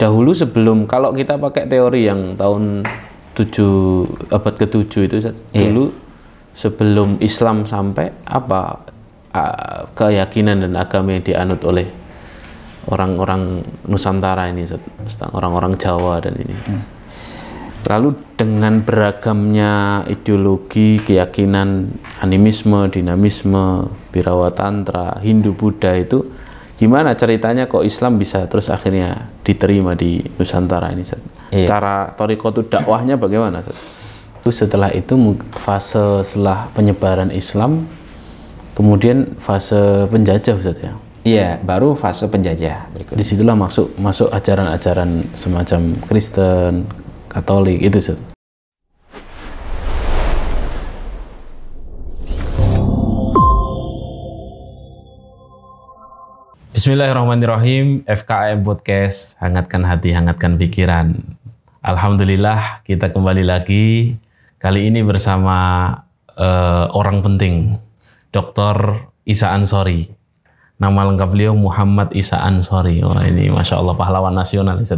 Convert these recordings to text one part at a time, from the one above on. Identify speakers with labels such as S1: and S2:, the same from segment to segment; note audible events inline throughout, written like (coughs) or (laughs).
S1: dahulu sebelum kalau kita pakai teori yang tahun 7 abad ke-7 itu yeah. dulu sebelum Islam sampai apa keyakinan dan agama yang dianut oleh orang-orang Nusantara ini orang-orang Jawa dan ini. Iya. Lalu dengan beragamnya ideologi, keyakinan, animisme, dinamisme, birawa tantra, Hindu Buddha itu gimana ceritanya kok Islam bisa terus akhirnya diterima di Nusantara ini Iya. Cara Torikotu dakwahnya bagaimana itu Setelah itu fase setelah penyebaran Islam, kemudian fase penjajah Ustaz ya? Iya, baru fase penjajah berikutnya. Disitulah masuk masuk ajaran-ajaran semacam Kristen, Katolik itu Ustaz. Bismillahirrahmanirrahim, FKM Podcast, hangatkan hati, hangatkan pikiran. Alhamdulillah kita kembali lagi, kali ini bersama uh, orang penting, Dr. Isa Ansori. Nama lengkap beliau Muhammad Isa Ansori. Wah ini Masya Allah pahlawan nasional. nama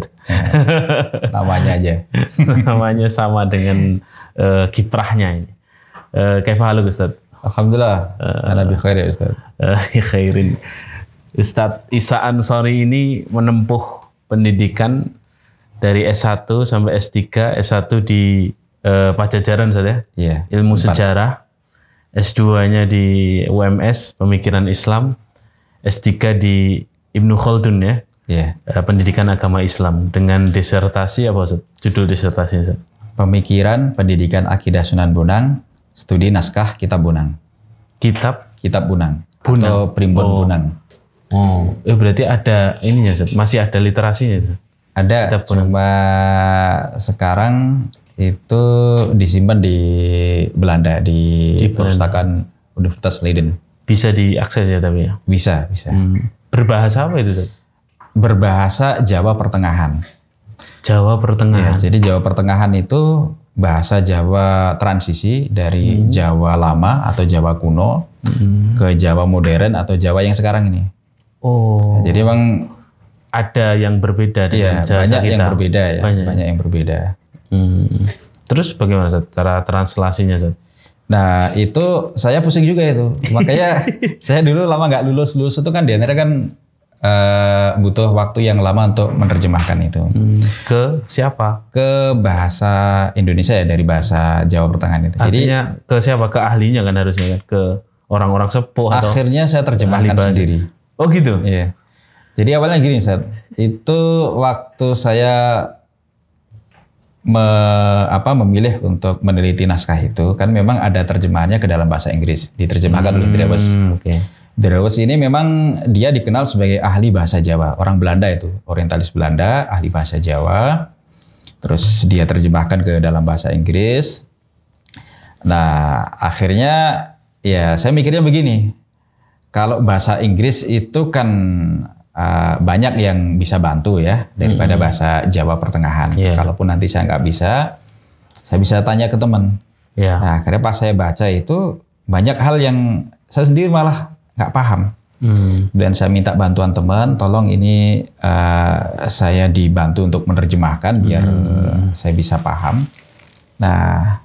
S1: (laughs) namanya aja. (laughs) namanya sama dengan uh, kiprahnya ini. Uh, eh, Kaifah halu Ustaz? Alhamdulillah, uh, Nabi khair ya Uh, (laughs) khairin. Ustadz Isa Ansori ini menempuh pendidikan dari S1 sampai S3, S1 di eh, Pajajaran saja, ya? yeah. ilmu empat. sejarah, S2-nya di UMS pemikiran Islam, S3 di Ibnu Khaldun ya, yeah. Iya. pendidikan agama Islam dengan disertasi apa Ustaz? judul disertasinya Ustaz? Pemikiran Pendidikan Akidah
S2: Sunan Bonang, Studi Naskah Kitab Bonang. Kitab? Kitab Bonang. Bunang. Atau Primbon oh. Bonang. Oh, eh berarti ada ininya, ya masih ada literasinya. Zat. Ada. Cuma sekarang itu disimpan di Belanda di, di perpustakaan Universitas Leiden. Bisa diakses ya tapi ya. Bisa, bisa. Hmm. Berbahasa apa itu? Zat? Berbahasa Jawa Pertengahan. Jawa Pertengahan. Ya, jadi Jawa Pertengahan itu bahasa Jawa transisi dari hmm. Jawa lama atau Jawa kuno hmm. ke Jawa modern
S1: atau Jawa yang sekarang ini. Oh. jadi emang ada yang berbeda dengan iya, jasa banyak yang berbeda ya. Banyak, banyak yang berbeda. Hmm. Terus bagaimana Zat? cara translasinya Zat? Nah itu saya pusing juga itu. Makanya (laughs) saya dulu lama
S2: nggak lulus lulus itu kan diantara kan uh, butuh waktu yang lama untuk menerjemahkan itu. Hmm. Ke siapa? Ke bahasa Indonesia ya dari bahasa Jawa
S1: pertengahan itu. Artinya Jadi, ke siapa? Ke ahlinya kan harusnya kan? Ke orang-orang sepuh. Akhirnya saya terjemahkan sendiri. Oh gitu. Iya. Jadi awalnya gini, Ustaz. Itu waktu
S2: saya me, apa, memilih untuk meneliti naskah itu kan memang ada terjemahannya ke dalam bahasa Inggris diterjemahkan hmm, oleh Drewes. Okay. Drewes ini memang dia dikenal sebagai ahli bahasa Jawa orang Belanda itu orientalis Belanda ahli bahasa Jawa terus dia terjemahkan ke dalam bahasa Inggris. Nah akhirnya ya saya mikirnya begini kalau bahasa Inggris itu kan uh, banyak yang bisa bantu ya daripada hmm. bahasa Jawa pertengahan. Yeah. Kalaupun nanti saya nggak bisa, saya bisa tanya ke teman. Yeah. Nah, akhirnya pas saya baca itu banyak hal yang saya sendiri malah nggak paham. Hmm. Dan saya minta bantuan teman, tolong ini uh, saya dibantu untuk menerjemahkan biar hmm. saya bisa paham. Nah,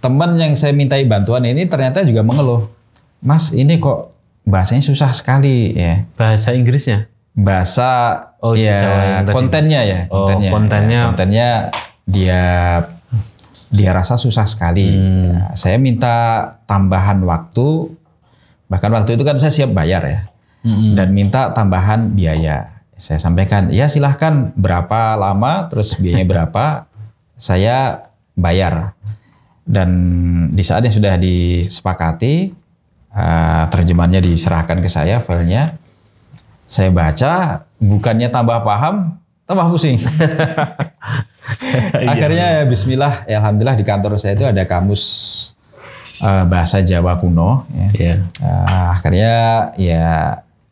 S2: teman yang saya mintai bantuan ini ternyata juga mengeluh, Mas ini kok bahasanya susah sekali ya. Bahasa Inggrisnya? Bahasa
S1: oh, ya Jawa kontennya
S2: ya, oh, kontennya. Oh, kontennya. Ya, kontennya dia dia rasa susah sekali. Hmm. Ya, saya minta tambahan waktu bahkan waktu itu kan saya siap bayar ya. Hmm. Dan minta tambahan biaya. Saya sampaikan, ya silahkan berapa lama, terus biayanya berapa, (laughs) saya bayar. Dan di saat yang sudah disepakati, uh, terjemahannya diserahkan ke saya filenya saya baca bukannya tambah paham tambah pusing (laughs) iya, akhirnya ya Bismillah ya Alhamdulillah di kantor saya itu ada kamus uh, bahasa Jawa kuno ya yeah. Iya. uh, akhirnya ya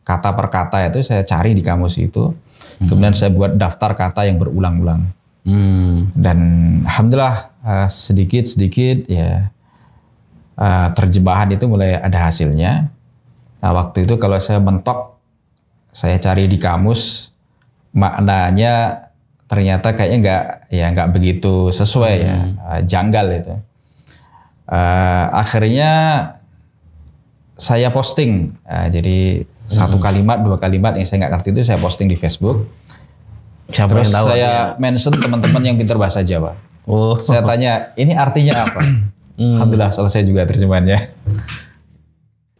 S2: kata per kata itu saya cari di kamus itu hmm. kemudian saya buat daftar kata yang berulang-ulang hmm. dan Alhamdulillah uh, eh, sedikit -sedikit, ya Eh, terjemahan itu mulai ada hasilnya. Nah, waktu itu kalau saya mentok, saya cari di kamus maknanya ternyata kayaknya nggak ya nggak begitu sesuai ya, hmm. ya janggal itu. Uh, akhirnya saya posting, uh, jadi hmm. satu kalimat dua kalimat yang saya nggak ngerti itu saya posting di Facebook. Siapa Terus saya ya? mention teman-teman yang pintar bahasa Jawa. Oh. Saya tanya, ini artinya apa? (clears throat)
S1: Hmm. Alhamdulillah selesai juga terjemahannya.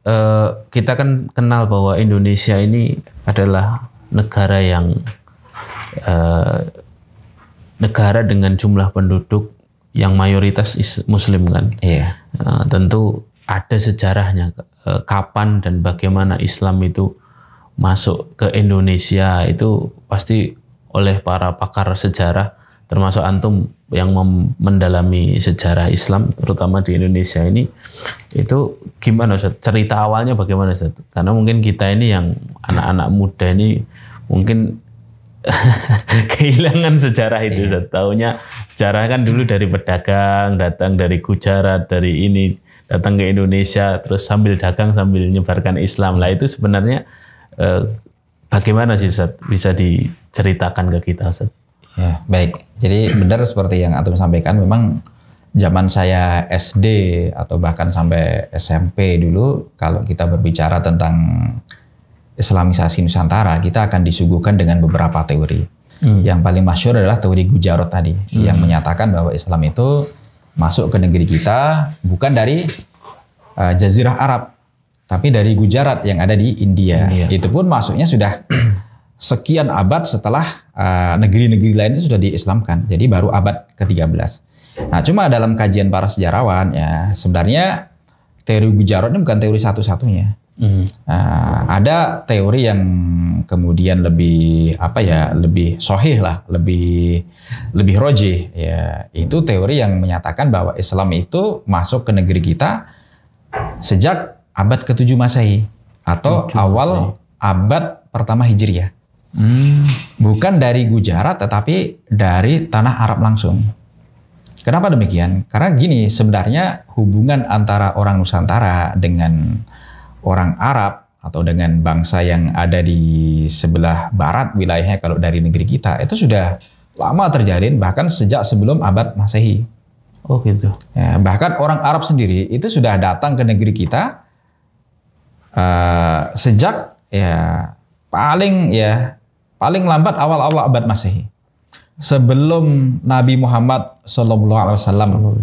S1: Uh, kita kan kenal bahwa Indonesia ini adalah negara yang uh, negara dengan jumlah penduduk yang mayoritas Muslim kan. Iya. Uh, tentu ada sejarahnya uh, kapan dan bagaimana Islam itu masuk ke Indonesia itu pasti oleh para pakar sejarah termasuk antum yang mendalami sejarah Islam terutama di Indonesia ini itu gimana Ustaz? Cerita awalnya bagaimana Ustaz? Karena mungkin kita ini yang anak-anak muda ini mungkin (laughs) kehilangan sejarah itu iya. Ustaz. sejarah kan dulu dari pedagang, datang dari Gujarat, dari ini datang ke Indonesia terus sambil dagang sambil menyebarkan Islam. Lah itu sebenarnya eh, bagaimana sih Ustaz bisa diceritakan ke kita Ustaz? Ya, baik. Jadi benar seperti yang Atum sampaikan memang zaman saya SD
S2: atau bahkan sampai SMP dulu kalau kita berbicara tentang Islamisasi Nusantara, kita akan disuguhkan dengan beberapa teori. Hmm. Yang paling masyur adalah teori Gujarat tadi hmm. yang menyatakan bahwa Islam itu masuk ke negeri kita bukan dari uh, Jazirah Arab, tapi dari Gujarat yang ada di India. India. Itu pun masuknya sudah sekian abad setelah eh, negeri-negeri uh, lain itu sudah diislamkan. Jadi baru abad ke-13. Nah, cuma dalam kajian para sejarawan ya sebenarnya teori Gujarat ini bukan teori satu-satunya. Hmm. Uh, ada teori yang kemudian lebih apa ya lebih sohih lah lebih lebih roji ya itu teori yang menyatakan bahwa Islam itu masuk ke negeri kita sejak abad ke-7 Masehi atau 7 awal abad pertama Hijriah. Hmm, bukan dari Gujarat tetapi dari tanah Arab langsung. Kenapa demikian? Karena gini, sebenarnya hubungan antara orang Nusantara dengan orang Arab atau dengan bangsa yang ada di sebelah barat wilayahnya kalau dari negeri kita itu sudah lama terjalin bahkan sejak sebelum abad Masehi. Oh gitu. Ya, bahkan orang Arab sendiri itu sudah datang ke negeri kita uh, sejak ya paling ya Paling lambat awal-awal abad Masehi. Sebelum Nabi Muhammad SAW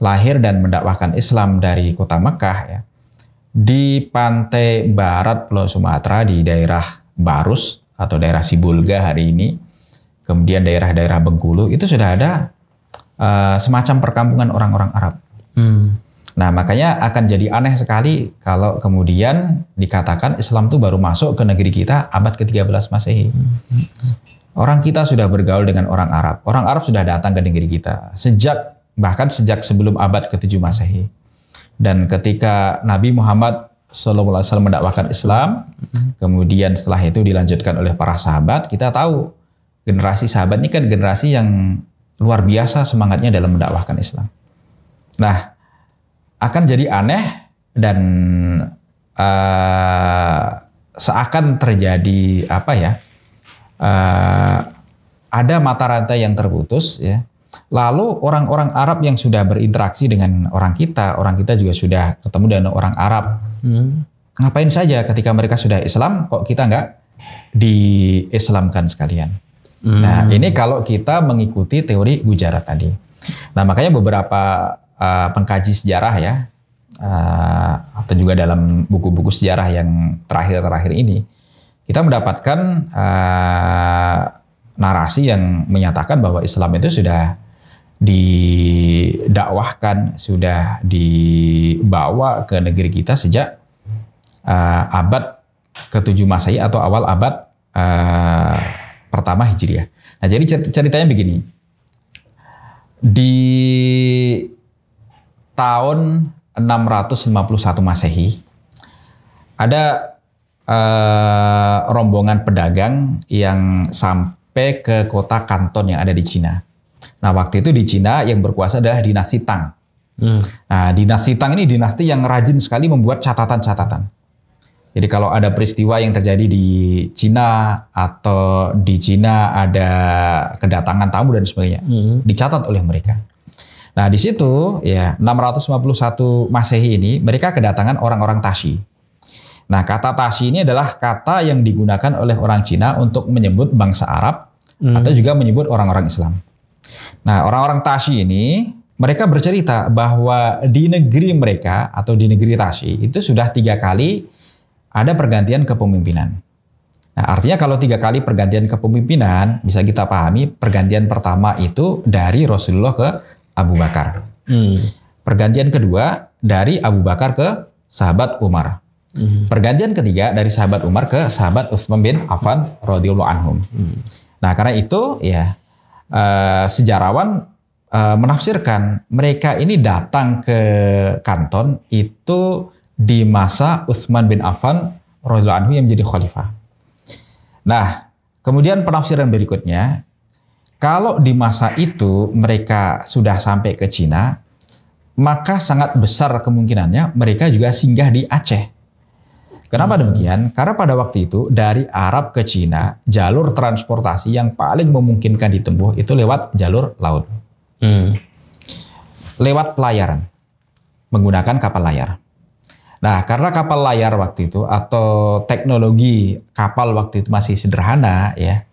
S2: lahir dan mendakwahkan Islam dari kota Mekah ya, di pantai barat Pulau Sumatera di daerah Barus atau daerah Sibulga hari ini, kemudian daerah-daerah Bengkulu itu sudah ada uh, semacam perkampungan orang-orang Arab. Hmm. Nah, makanya akan jadi aneh sekali kalau kemudian dikatakan Islam itu baru masuk ke negeri kita abad ke-13 Masehi. Orang kita sudah bergaul dengan orang Arab. Orang Arab sudah datang ke negeri kita sejak bahkan sejak sebelum abad ke-7 Masehi. Dan ketika Nabi Muhammad SAW mendakwakan Islam, kemudian setelah itu dilanjutkan oleh para sahabat, kita tahu generasi sahabat ini kan generasi yang luar biasa semangatnya dalam mendakwahkan Islam. Nah, akan jadi aneh dan uh, seakan terjadi apa ya? Uh, ada mata rantai yang terputus ya. Lalu orang-orang Arab yang sudah berinteraksi dengan orang kita, orang kita juga sudah ketemu dengan orang Arab. Hmm. Ngapain saja ketika mereka sudah Islam, kok kita nggak diislamkan sekalian? Nah, hmm. Nah ini kalau kita mengikuti teori Gujarat tadi. Nah makanya beberapa Eh, pengkaji sejarah ya uh, atau juga dalam buku-buku sejarah yang terakhir-terakhir ini kita mendapatkan uh, narasi yang menyatakan bahwa Islam itu sudah didakwahkan sudah dibawa ke negeri kita sejak uh, abad ke-7 Masehi atau awal abad uh, pertama Hijriah. Nah, jadi ceritanya begini. Di tahun 651 Masehi ada eh, rombongan pedagang yang sampai ke kota Kanton yang ada di Cina. Nah, waktu itu di Cina yang berkuasa adalah dinasti Tang. Hmm. Nah, dinasti Tang ini dinasti yang rajin sekali membuat catatan-catatan. Jadi kalau ada peristiwa yang terjadi di Cina atau di Cina ada kedatangan tamu dan sebagainya, hmm. dicatat oleh mereka. Nah, di situ ya 651 Masehi ini mereka kedatangan orang-orang Tashi. Nah, kata Tashi ini adalah kata yang digunakan oleh orang Cina untuk menyebut bangsa Arab hmm. atau juga menyebut orang-orang Islam. Nah, orang-orang Tashi ini mereka bercerita bahwa di negeri mereka atau di negeri Tashi itu sudah tiga kali ada pergantian kepemimpinan. Nah, artinya kalau tiga kali pergantian kepemimpinan, bisa kita pahami pergantian pertama itu dari Rasulullah ke Abu Bakar. Hmm. Pergantian kedua dari Abu Bakar ke sahabat Umar. Hmm. Pergantian ketiga dari sahabat Umar ke sahabat Utsman bin Affan radhiyallahu anhum. Hmm. Nah, karena itu ya uh, sejarawan uh, menafsirkan mereka ini datang ke Kanton itu di masa Utsman bin Affan radhiyallahu anhu yang menjadi khalifah. Nah, kemudian penafsiran berikutnya kalau di masa itu mereka sudah sampai ke Cina, maka sangat besar kemungkinannya mereka juga singgah di Aceh. Kenapa hmm. demikian? Karena pada waktu itu dari Arab ke Cina jalur transportasi yang paling memungkinkan ditempuh itu lewat jalur laut, hmm. lewat pelayaran, menggunakan kapal layar. Nah, karena kapal layar waktu itu atau teknologi kapal waktu itu masih sederhana, ya,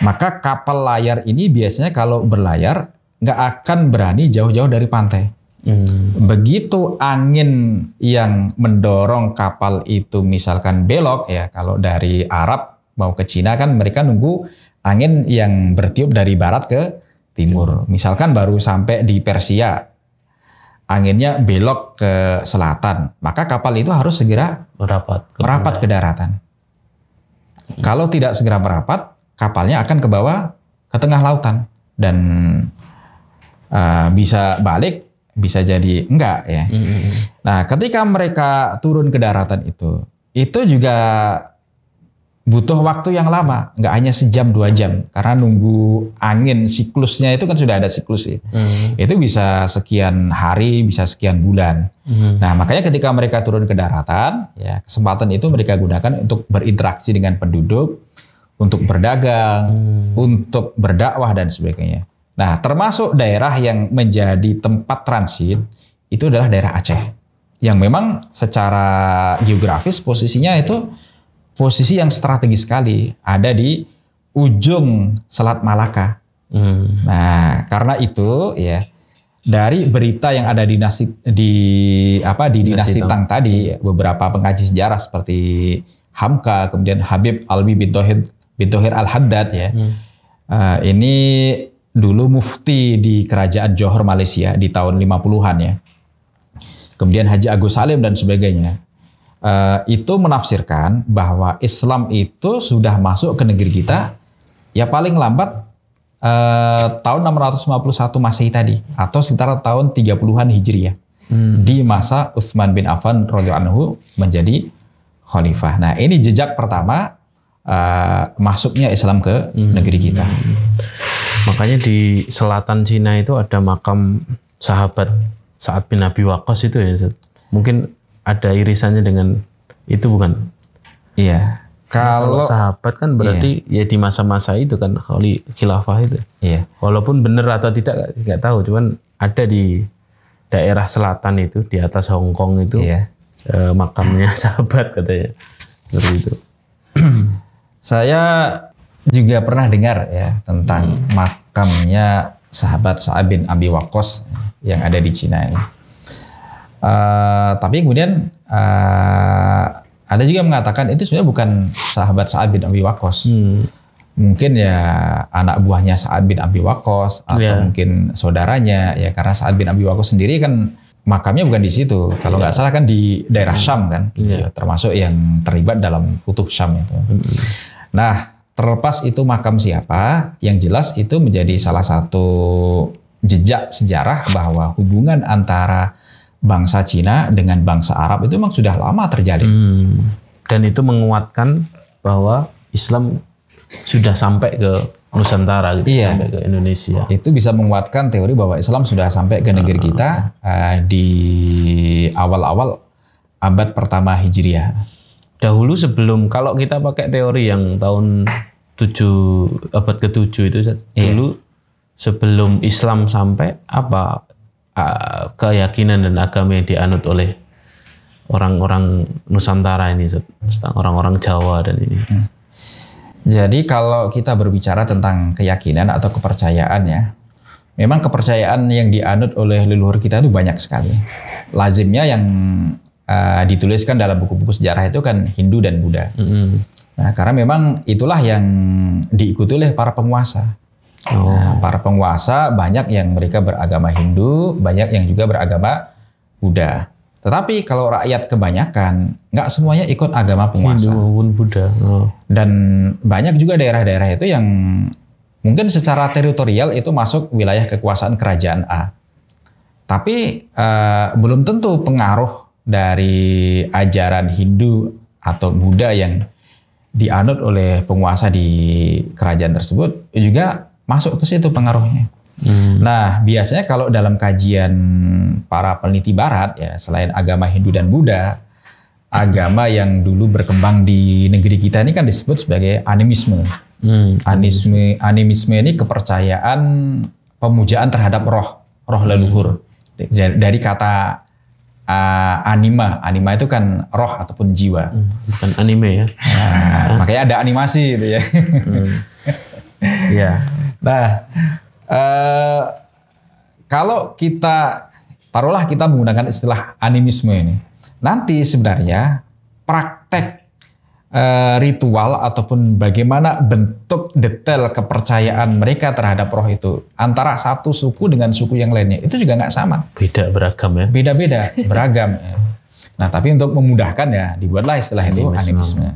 S2: maka kapal layar ini biasanya kalau berlayar nggak akan berani jauh-jauh dari pantai. Hmm. Begitu angin yang mendorong kapal itu misalkan belok ya kalau dari Arab mau ke Cina kan mereka nunggu angin yang bertiup dari barat ke timur. Hmm. Misalkan baru sampai di Persia anginnya belok ke selatan, maka kapal itu harus segera merapat ke, ke daratan. Hmm. Kalau tidak segera merapat, kapalnya akan ke bawah ke tengah lautan dan uh, bisa balik bisa jadi enggak ya. Mm -hmm. Nah, ketika mereka turun ke daratan itu, itu juga butuh waktu yang lama, nggak hanya sejam dua jam, karena nunggu angin siklusnya itu kan sudah ada siklus ya. Mm -hmm. Itu bisa sekian hari, bisa sekian bulan. Mm -hmm. Nah, makanya ketika mereka turun ke daratan, ya kesempatan itu mereka gunakan untuk berinteraksi dengan penduduk, untuk berdagang, hmm. untuk berdakwah dan sebagainya. Nah, termasuk daerah yang menjadi tempat transit itu adalah daerah Aceh yang memang secara geografis posisinya itu posisi yang strategis sekali ada di ujung Selat Malaka. Hmm. Nah, karena itu ya dari berita yang ada di nasi, di apa di dinasti Tang tadi beberapa pengaji sejarah seperti Hamka kemudian Habib Alwi bin Tohid bin Tohir Al-Haddad ya. Hmm. Uh, ini dulu mufti di kerajaan Johor Malaysia di tahun 50-an ya. Kemudian Haji Agus Salim dan sebagainya. Uh, itu menafsirkan bahwa Islam itu sudah masuk ke negeri kita ya paling lambat Uh, tahun 651 Masehi tadi atau sekitar tahun 30-an Hijriah. Hmm. Di masa Utsman bin Affan radhiyallahu anhu menjadi khalifah. Nah, ini jejak
S1: pertama uh, masuknya Islam ke hmm. negeri kita. Makanya di selatan Cina itu ada makam sahabat saat bin Nabi itu ya. Mungkin ada irisannya dengan itu bukan? Iya. Kalau, kalau sahabat kan berarti iya. ya di masa-masa itu kan kali khilafah itu. Iya. Walaupun benar atau tidak nggak tahu, cuman ada di daerah selatan itu di atas Hong Kong itu iya. eh, makamnya (laughs) sahabat katanya. Seperti itu. Saya juga pernah dengar ya tentang hmm.
S2: makamnya sahabat Sa'ab bin Abi Waqqas yang ada di Cina ini. Uh, tapi kemudian uh, ada juga mengatakan itu sebenarnya bukan sahabat Sa'ab bin Abi Waqqas. Hmm. Mungkin ya anak buahnya Sa'ad bin Abi Waqqas atau yeah. mungkin saudaranya ya karena Sa'ad bin Abi Waqqas sendiri kan makamnya bukan di situ. Kalau nggak iya. salah kan di daerah hmm. Syam kan, ya. termasuk yang terlibat dalam Futuh Syam itu. Hmm. Nah, terlepas itu makam siapa, yang jelas itu menjadi salah satu jejak sejarah bahwa hubungan antara bangsa Cina dengan bangsa Arab itu memang sudah lama terjadi. Hmm. Dan itu menguatkan bahwa Islam sudah sampai ke Nusantara gitu iya. sampai ke Indonesia. Itu bisa menguatkan teori bahwa Islam sudah sampai ke negeri ah. kita uh, di
S1: awal-awal abad pertama Hijriah. Dahulu sebelum kalau kita pakai teori yang tahun 7 abad ke-7 itu iya. sebelum Islam sampai apa uh, keyakinan dan agama yang dianut oleh orang-orang Nusantara ini, orang-orang Jawa dan ini. Hmm jadi kalau kita berbicara tentang keyakinan atau kepercayaan
S2: ya, memang kepercayaan yang dianut oleh leluhur kita itu banyak sekali. Lazimnya yang uh, dituliskan dalam buku-buku sejarah itu kan Hindu dan Buddha. Mm -hmm. Nah, karena memang itulah yang diikuti oleh para penguasa. Oh. Nah, para penguasa banyak yang mereka beragama Hindu, banyak yang juga beragama Buddha. Tetapi kalau rakyat kebanyakan, nggak semuanya ikut agama penguasa. Hindu maupun Buddha. Oh. Dan banyak juga daerah-daerah itu yang mungkin secara teritorial itu masuk wilayah kekuasaan kerajaan A. Tapi eh, belum tentu pengaruh dari ajaran Hindu atau Buddha yang dianut oleh penguasa di kerajaan tersebut juga masuk ke situ pengaruhnya. Hmm. Nah, biasanya kalau dalam kajian para peneliti barat ya, selain agama Hindu dan Buddha, agama yang dulu berkembang di negeri kita ini kan disebut sebagai animisme. Hmm. Animisme animisme ini kepercayaan pemujaan terhadap roh, roh hmm. leluhur. Hmm. Dari kata uh, anima. Anima itu kan roh ataupun jiwa. Hmm, bukan anime ya. Nah, ah. makanya ada animasi itu ya. Hmm.
S1: (laughs) ya.
S2: Nah, Eh, kalau kita taruhlah kita menggunakan istilah animisme ini, nanti sebenarnya praktek eh, ritual ataupun bagaimana bentuk detail kepercayaan mereka terhadap roh itu antara satu suku dengan suku yang lainnya itu juga nggak sama. Beda beragam ya. Beda-beda (laughs) beragam. Ya. Nah, tapi untuk memudahkan ya dibuatlah istilah itu animisme. animisme.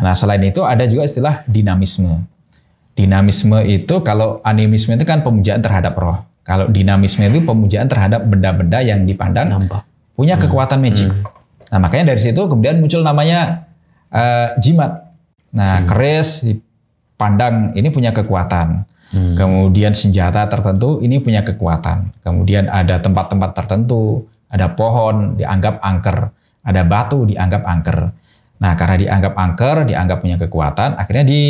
S2: Nah, selain itu ada juga istilah dinamisme. Dinamisme itu kalau animisme itu kan pemujaan terhadap roh. Kalau dinamisme itu pemujaan terhadap benda-benda yang dipandang Nampak. punya hmm. kekuatan magic. Hmm. Nah makanya dari situ kemudian muncul namanya uh, jimat. Nah keris dipandang ini punya kekuatan. Hmm. Kemudian senjata tertentu ini punya kekuatan. Kemudian ada tempat-tempat tertentu, ada pohon dianggap angker, ada batu dianggap angker. Nah karena dianggap angker, dianggap punya kekuatan, akhirnya di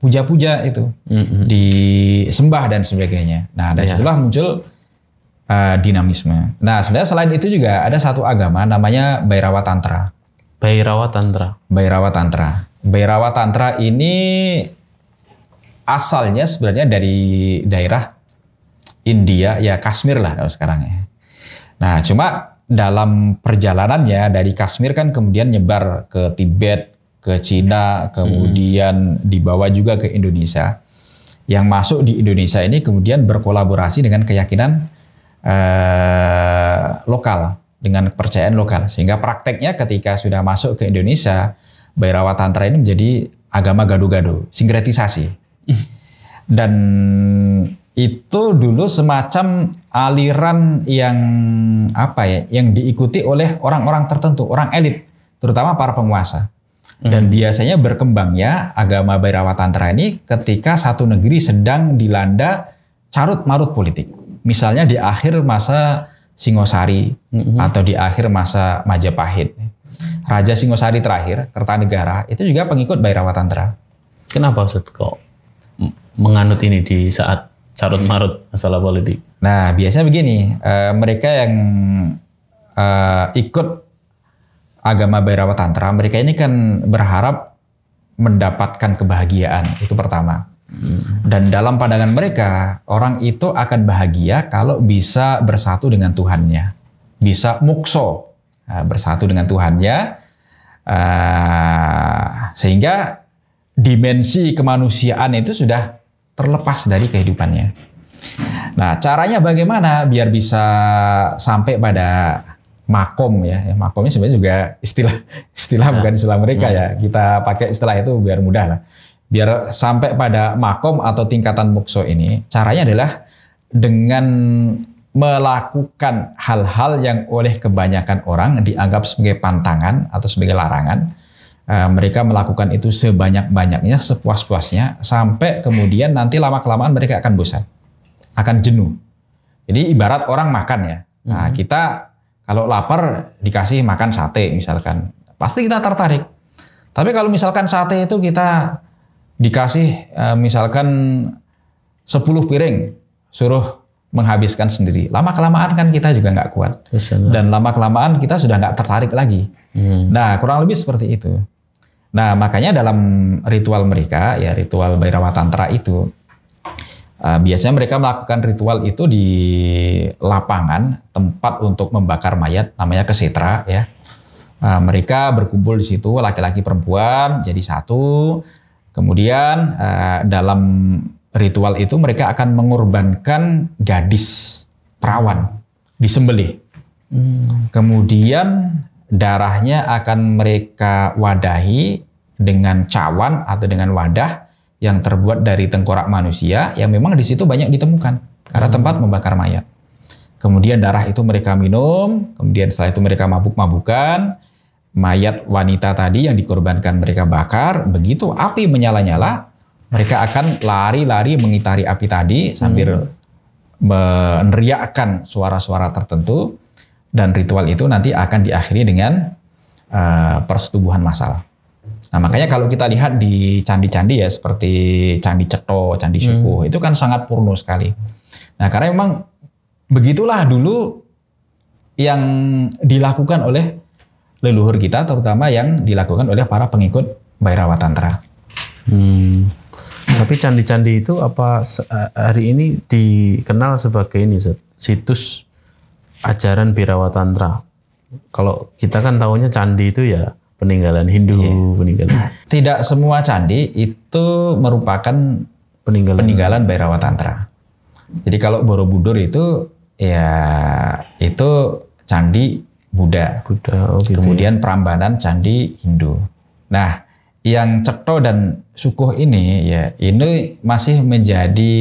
S2: puja-puja itu mm-hmm. disembah dan sebagainya. Nah dari yeah. situlah muncul uh, dinamisme. Nah sebenarnya selain itu juga ada satu agama namanya Bhairawa Tantra. Bhairawa Tantra. Bhairawa Tantra. Bhairawa Tantra ini asalnya sebenarnya dari daerah India ya Kashmir lah kalau sekarang ya. Nah cuma dalam perjalanannya dari Kashmir kan kemudian nyebar ke Tibet, ke Cina, kemudian hmm. dibawa juga ke Indonesia. Yang masuk di Indonesia ini kemudian berkolaborasi dengan keyakinan eh, lokal, dengan kepercayaan lokal. Sehingga prakteknya ketika sudah masuk ke Indonesia, Bairawa Tantra ini menjadi agama gado-gado, sinkretisasi. Dan itu dulu semacam aliran yang apa ya, yang diikuti oleh orang-orang tertentu, orang elit, terutama para penguasa. Dan hmm. biasanya berkembangnya agama Bhairawa Tantra ini ketika satu negeri sedang dilanda carut marut politik. Misalnya di akhir masa Singosari hmm. atau di akhir masa Majapahit. Raja Singosari terakhir, Kertanegara, itu juga
S1: pengikut Bhairawa Tantra. Kenapa Ustaz kok menganut ini di saat carut marut masalah politik? Nah, biasanya begini, uh, mereka yang
S2: uh, ikut agama Bhairava Tantra, mereka ini kan berharap mendapatkan kebahagiaan. Itu pertama. Dan dalam pandangan mereka, orang itu akan bahagia kalau bisa bersatu dengan Tuhannya. Bisa mukso, ah, bersatu dengan Tuhannya. Ah, sehingga dimensi kemanusiaan itu sudah terlepas dari kehidupannya. Nah, caranya bagaimana biar bisa sampai pada makom ya. ya Makomnya sebenarnya juga istilah (laughs) istilah ya. bukan istilah mereka ya. ya. Kita pakai istilah itu biar mudah lah. Biar sampai pada makom atau tingkatan mukso ini, caranya adalah dengan melakukan hal-hal yang oleh kebanyakan orang dianggap sebagai pantangan atau sebagai larangan. E, mereka melakukan itu sebanyak-banyaknya, sepuas-puasnya, sampai kemudian nanti lama-kelamaan mereka akan bosan, akan jenuh. Jadi ibarat orang makan ya. Nah, hmm. kita kalau lapar dikasih makan sate misalkan, pasti kita tertarik. Tapi kalau misalkan sate itu kita dikasih eh, misalkan 10 piring, suruh menghabiskan sendiri. Lama kelamaan kan kita juga nggak kuat. Dan lama kelamaan kita sudah nggak tertarik lagi. Hmm. Nah kurang lebih seperti itu. Nah makanya dalam ritual mereka ya ritual Bhairawa Tantra itu Uh, biasanya mereka melakukan ritual itu di lapangan tempat untuk membakar mayat namanya kesetra ya. Uh, mereka berkumpul di situ laki-laki perempuan jadi satu. Kemudian uh, dalam ritual itu mereka akan mengorbankan gadis perawan disembelih. Hmm. Kemudian darahnya akan mereka wadahi dengan cawan atau dengan wadah yang terbuat dari tengkorak manusia yang memang di situ banyak ditemukan karena hmm. tempat membakar mayat. Kemudian darah itu mereka minum, kemudian setelah itu mereka mabuk-mabukan. Mayat wanita tadi yang dikorbankan mereka bakar, begitu api menyala-nyala, mereka akan lari-lari mengitari api tadi sambil hmm. meneriakkan suara-suara tertentu dan ritual itu nanti akan diakhiri dengan uh, persetubuhan masalah. Nah makanya kalau kita lihat di candi-candi ya seperti candi Ceto, candi Sukuh hmm. itu kan sangat purno sekali. Nah karena memang begitulah dulu yang dilakukan oleh leluhur kita terutama yang dilakukan oleh para pengikut Bhairawa Tantra.
S1: Hmm. Tapi candi-candi itu apa hari ini dikenal sebagai ini situs ajaran Bhairawa Tantra. Kalau kita kan tahunya candi itu ya peninggalan Hindu, iya. peninggalan. (clears throat)
S2: Tidak semua candi itu merupakan peninggalan peninggalan Bhairawa Tantra. Jadi kalau Borobudur itu ya itu candi Buddha. Buddha oh gitu ya. Kemudian ya. Prambanan candi Hindu. Nah, yang Cekto dan Sukuh ini ya ini masih menjadi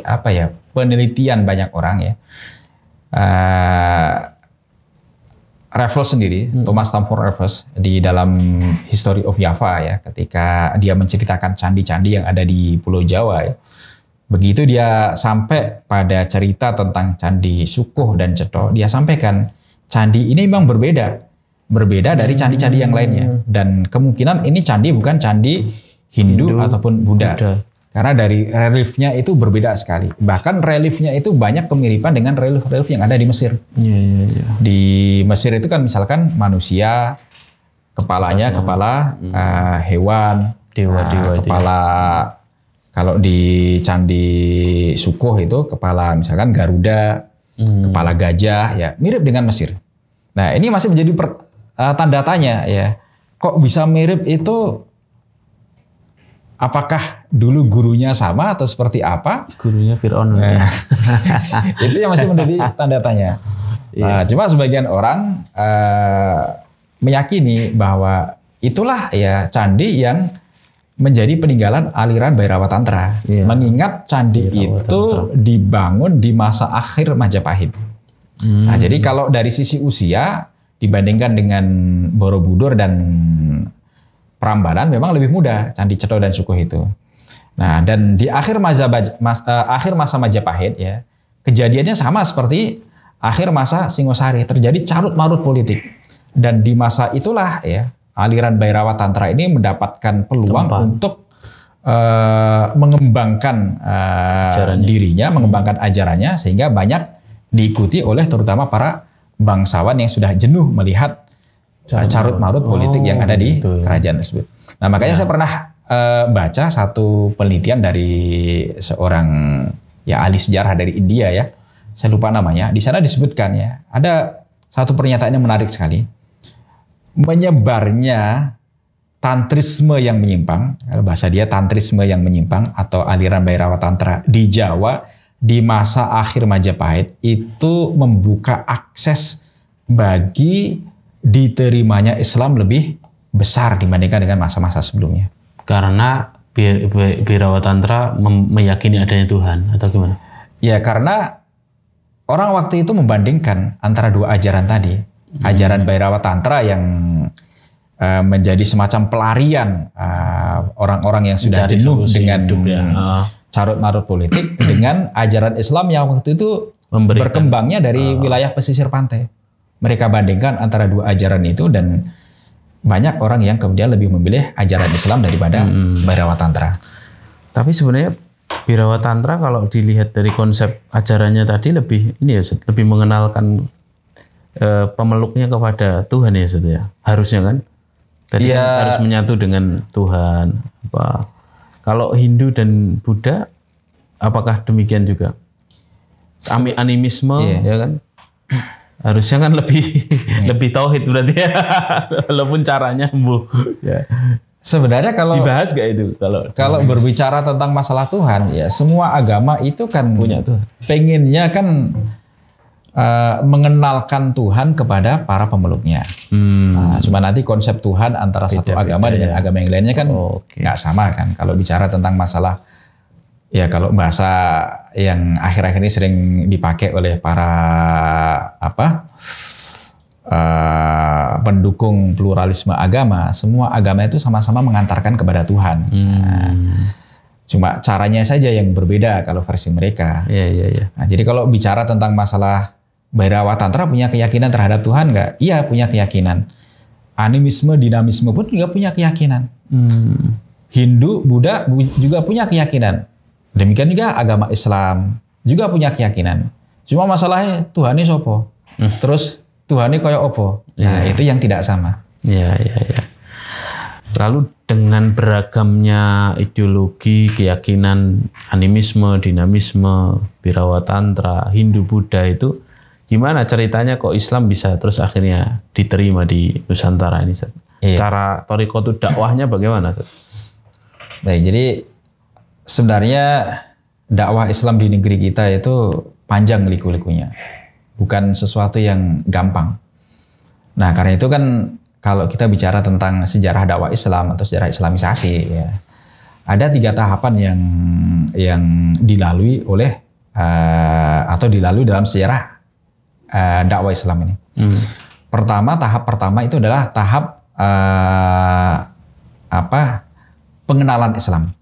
S2: apa ya penelitian banyak orang ya. Uh, Raffles sendiri, hmm. Thomas Stamford Raffles di dalam History of Java ya, ketika dia menceritakan candi-candi yang ada di Pulau Jawa ya. Begitu dia sampai pada cerita tentang candi Sukuh dan Ceto, dia sampaikan candi ini memang berbeda, berbeda dari candi-candi yang lainnya hmm. dan kemungkinan ini candi bukan candi Hindu, Hindu ataupun Buddha. Buddha. Karena dari reliefnya itu berbeda sekali. Bahkan reliefnya itu banyak kemiripan dengan relief-relief yang ada di Mesir. Yeah, yeah, yeah. Di Mesir itu kan misalkan manusia, kepalanya Atasnya. kepala hmm. uh, hewan, dewa, uh, dewa, kepala dewa. kalau di candi Sukoh itu kepala misalkan Garuda, hmm. kepala gajah, ya mirip dengan Mesir. Nah ini masih menjadi per, uh, tanda tanya ya. Kok bisa mirip itu apakah dulu gurunya sama atau seperti apa?
S1: Gurunya Fir'aun.
S2: Nah, (laughs) itu yang masih menjadi tanda tanya. Iya. Ah, cuma sebagian orang uh, meyakini bahwa itulah ya candi yang menjadi peninggalan aliran Bhairawa Tantra. Iya. Mengingat candi Bairawa itu Tantra. dibangun di masa akhir Majapahit. Nah, hmm. Nah, jadi kalau dari sisi usia dibandingkan dengan Borobudur dan Prambanan memang lebih mudah Candi Ceto dan Sukuh itu. Nah, dan di akhir masa mas, uh, akhir masa Majapahit ya, kejadiannya sama seperti akhir masa Singosari, terjadi carut marut politik. Dan di masa itulah ya, aliran Bairawa Tantra ini mendapatkan peluang Tempat. untuk uh, mengembangkan uh, dirinya, mengembangkan ajarannya sehingga banyak diikuti oleh terutama para bangsawan yang sudah jenuh melihat carut marut politik yang ada di oh, betul. kerajaan tersebut. Nah makanya ya. saya pernah e, baca satu penelitian dari seorang ya ahli sejarah dari India ya, saya lupa namanya. Di sana disebutkan ya ada satu pernyataan yang menarik sekali. Menyebarnya tantrisme yang menyimpang, bahasa dia tantrisme yang menyimpang atau aliran Bhairawa Tantra di Jawa di masa akhir Majapahit itu membuka akses bagi diterimanya Islam lebih besar dibandingkan dengan masa-masa sebelumnya.
S1: Karena Birawa Tantra meyakini adanya Tuhan atau gimana? Ya karena orang waktu itu membandingkan antara dua ajaran tadi.
S2: Hmm. Ajaran Bhairawa Tantra yang uh, menjadi semacam pelarian eh, orang-orang uh, yang sudah jenuh dengan hidup ya. Ah. carut marut politik (clears throat) dengan ajaran Islam yang waktu itu Memberikan. berkembangnya dari uh. wilayah pesisir pantai mereka bandingkan antara dua ajaran itu dan banyak orang yang kemudian lebih memilih ajaran Islam daripada hmm. Bhairawa Tantra.
S1: Tapi sebenarnya Bhairawa Tantra kalau dilihat dari konsep ajarannya tadi lebih ini ya lebih mengenalkan e, pemeluknya kepada Tuhan ya Ustaz ya. Harusnya kan? Tadi ya. kan harus menyatu dengan Tuhan apa. Kalau Hindu dan Buddha apakah demikian juga? Animisme yeah. ya kan? harusnya kan lebih ya. (laughs) lebih tauhid berarti ya (laughs) walaupun caranya bu ya. sebenarnya kalau
S2: dibahas gak itu kalau kalau berbicara tentang masalah Tuhan ya semua agama itu kan punya tuh pengennya kan Uh, mengenalkan Tuhan kepada para pemeluknya. Hmm. Nah, cuma nanti konsep Tuhan antara beda, satu agama ya. dengan agama yang lainnya kan nggak oh, okay. sama kan. Kalau bicara tentang masalah Ya hmm. kalau bahasa yang akhir-akhir ini sering dipakai oleh para apa uh, pendukung pluralisme agama, semua agama itu sama-sama mengantarkan kepada Tuhan. Hmm. Nah, cuma caranya saja yang berbeda kalau versi mereka. ya, ya, ya. Nah, jadi kalau bicara tentang masalah Bhairawa Tantra punya keyakinan terhadap Tuhan nggak? Iya punya keyakinan. Animisme, dinamisme pun juga punya keyakinan. Hmm. Hindu, Buddha juga punya keyakinan Demikian juga agama Islam juga punya keyakinan. Cuma masalahnya Tuhan ini sopo. Hmm. Terus Tuhan ini koyo opo. Nah, iya. itu yang tidak sama.
S1: Ya ya ya. Lalu dengan beragamnya ideologi, keyakinan, animisme, dinamisme, birawa tantra, Hindu Buddha itu gimana ceritanya kok Islam bisa terus akhirnya diterima di Nusantara ini? Iya. Cara torikotu dakwahnya bagaimana? Baik, jadi sebenarnya dakwah Islam di negeri kita
S2: itu panjang liku-likunya. Bukan sesuatu yang gampang. Nah, karena itu kan kalau kita bicara tentang sejarah dakwah Islam atau sejarah Islamisasi ya. Ada tiga tahapan yang yang dilalui oleh uh, atau dilalui dalam sejarah uh, dakwah Islam ini. Hmm. Pertama tahap pertama itu adalah tahap uh, apa pengenalan Islam.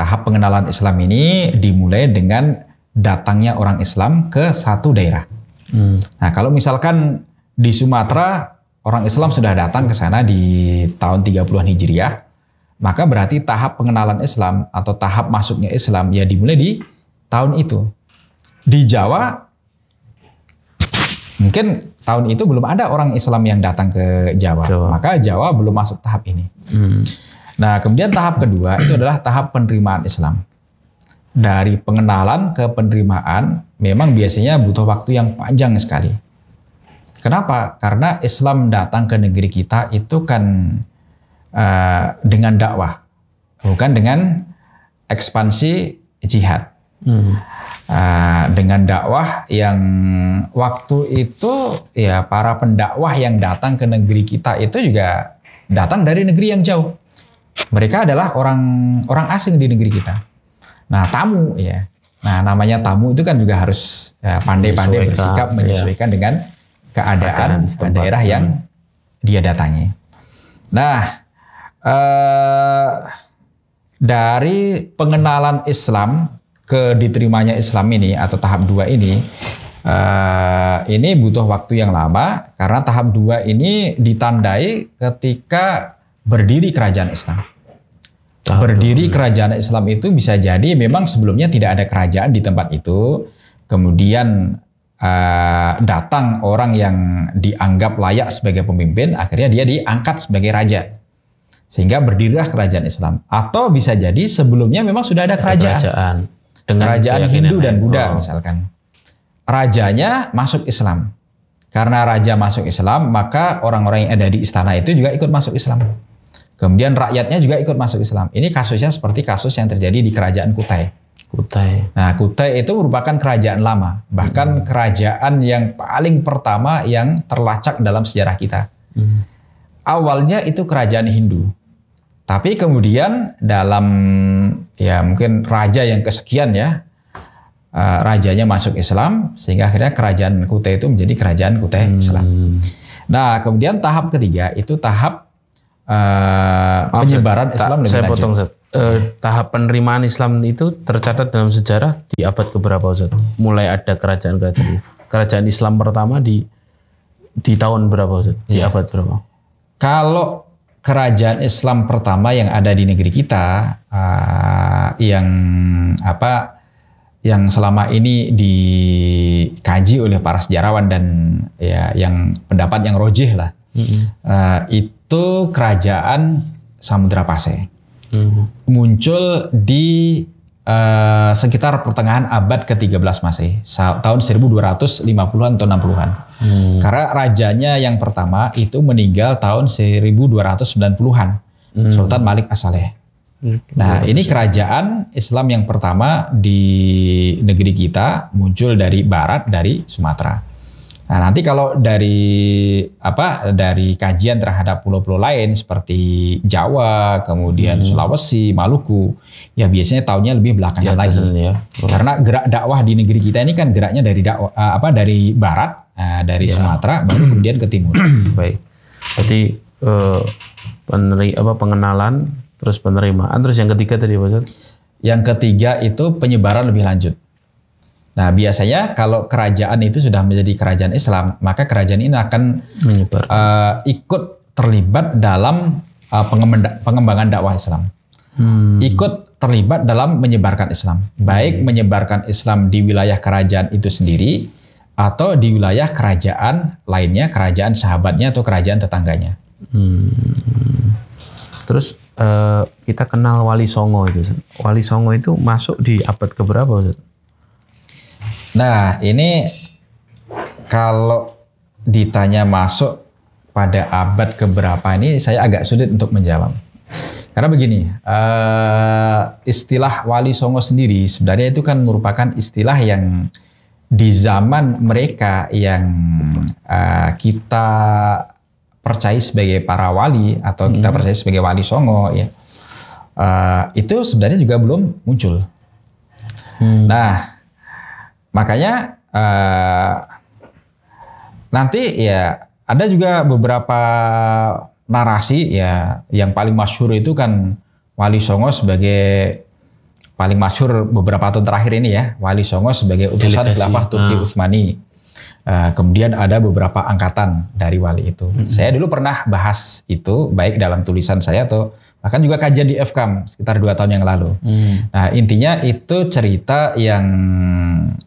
S2: Tahap pengenalan Islam ini dimulai dengan datangnya orang Islam ke satu daerah. Hmm. Nah, kalau misalkan di Sumatera orang Islam sudah datang ke sana di tahun 30-an Hijriah, maka berarti tahap pengenalan Islam atau tahap masuknya Islam ya dimulai di tahun itu. Di Jawa mungkin tahun itu belum ada orang Islam yang datang ke Jawa, Jawa. maka Jawa belum masuk tahap ini. Hmm. Nah, kemudian tahap kedua itu adalah tahap penerimaan Islam. Dari pengenalan ke penerimaan memang biasanya butuh waktu yang panjang sekali. Kenapa? Karena Islam datang ke negeri kita itu kan uh, dengan dakwah, bukan dengan ekspansi jihad. Hmm. Uh, dengan dakwah yang waktu itu ya para pendakwah yang datang ke negeri kita itu juga datang dari negeri yang jauh. Mereka adalah orang orang asing di negeri kita. Nah, tamu ya. Nah, namanya tamu itu kan juga harus ya, pandai-pandai ya, bersikap iya. menyesuaikan ya. dengan keadaan Setempat, daerah yang hmm. dia datangi. Nah, eh, dari pengenalan Islam ke diterimanya Islam ini atau tahap dua ini, Uh, ini butuh waktu yang lama karena tahap dua ini ditandai ketika berdiri kerajaan Islam. Berdiri kerajaan Islam itu bisa jadi memang sebelumnya tidak ada kerajaan di tempat itu, kemudian uh, datang orang yang dianggap layak sebagai pemimpin, akhirnya dia diangkat sebagai raja. Sehingga berdirilah kerajaan Islam. Atau bisa jadi sebelumnya memang sudah ada kerajaan. kerajaan. Dengan kerajaan Hindu dan Buddha oh. misalkan. Rajanya masuk Islam. Karena raja masuk Islam, maka orang-orang yang ada di istana itu juga ikut masuk Islam. Kemudian rakyatnya juga ikut masuk Islam. Ini kasusnya seperti kasus yang terjadi di kerajaan Kutai. Kutai. Nah, Kutai itu merupakan kerajaan lama, bahkan hmm. kerajaan yang paling pertama yang terlacak dalam sejarah kita. Hmm. Awalnya itu kerajaan Hindu. Tapi kemudian dalam ya mungkin raja yang kesekian ya uh, rajanya masuk Islam sehingga akhirnya kerajaan Kutai itu menjadi kerajaan Kutai hmm. Islam.
S1: Nah, kemudian tahap ketiga itu tahap uh, penyebaran Maaf, Islam lebih saya potong Zed. Uh, eh, tahap penerimaan Islam itu tercatat dalam sejarah di abad keberapa Ustaz? Mulai ada kerajaan-kerajaan kerajaan Islam pertama di di tahun berapa Ustaz? Di yeah. abad berapa? Kalau kerajaan Islam pertama yang ada di
S2: negeri kita uh, yang apa yang selama ini dikaji oleh para sejarawan dan ya yang pendapat yang rojih lah mm -hmm. uh, itu itu kerajaan Samudra Pase. Hmm. Muncul di uh, sekitar pertengahan abad ke-13 masih tahun 1250-an atau 60-an. Hmm. Karena rajanya yang pertama itu meninggal tahun 1290-an, hmm. Sultan Malik Asaleh
S1: Hmm. Nah, ini ya.
S2: kerajaan Islam yang pertama di negeri kita muncul dari barat dari Sumatera. Nah, nanti kalau dari apa dari kajian terhadap pulau-pulau lain seperti Jawa, kemudian hmm. Sulawesi, Maluku, ya biasanya tahunnya lebih belakangan ya, lagi. Ya. Karena gerak dakwah di negeri kita ini kan geraknya dari dakwah eh, apa dari barat, eh, dari ya. Sumatera baru kemudian ke timur.
S1: (clears throat) Baik. Berarti eh, apa pengenalan terus penerimaan terus yang ketiga tadi Pak Yang ketiga itu penyebaran lebih lanjut.
S2: Nah, biasanya kalau kerajaan itu sudah menjadi kerajaan Islam, maka kerajaan ini akan menyebar uh, ikut terlibat dalam uh, pengembangan dakwah Islam. Hmm. Ikut terlibat dalam menyebarkan Islam, baik hmm. menyebarkan Islam di wilayah kerajaan itu sendiri atau di wilayah kerajaan lainnya, kerajaan sahabatnya atau kerajaan tetangganya.
S1: Hmm. Terus uh, kita kenal Wali Songo itu. Wali Songo itu masuk di abad keberapa Ustaz?
S2: Nah, ini kalau ditanya masuk pada abad keberapa ini saya agak sulit untuk menjawab. Karena begini, uh, istilah Wali Songo sendiri sebenarnya itu kan merupakan istilah yang di zaman mereka yang uh, kita percaya sebagai para wali atau kita mm-hmm. percaya sebagai Wali Songo ya, uh, itu sebenarnya juga belum muncul. Hmm. Nah, Makanya uh, nanti ya ada juga beberapa narasi ya yang paling masyur itu kan Wali Songo sebagai paling masyur beberapa tahun terakhir ini ya Wali Songo sebagai utusan khilafah Turki ah. Utsmani. Uh, kemudian ada beberapa angkatan dari wali itu. Hmm. Saya dulu pernah bahas itu baik dalam tulisan saya atau Bahkan juga kajian di FKM sekitar dua tahun yang lalu. Hmm. Nah intinya itu cerita yang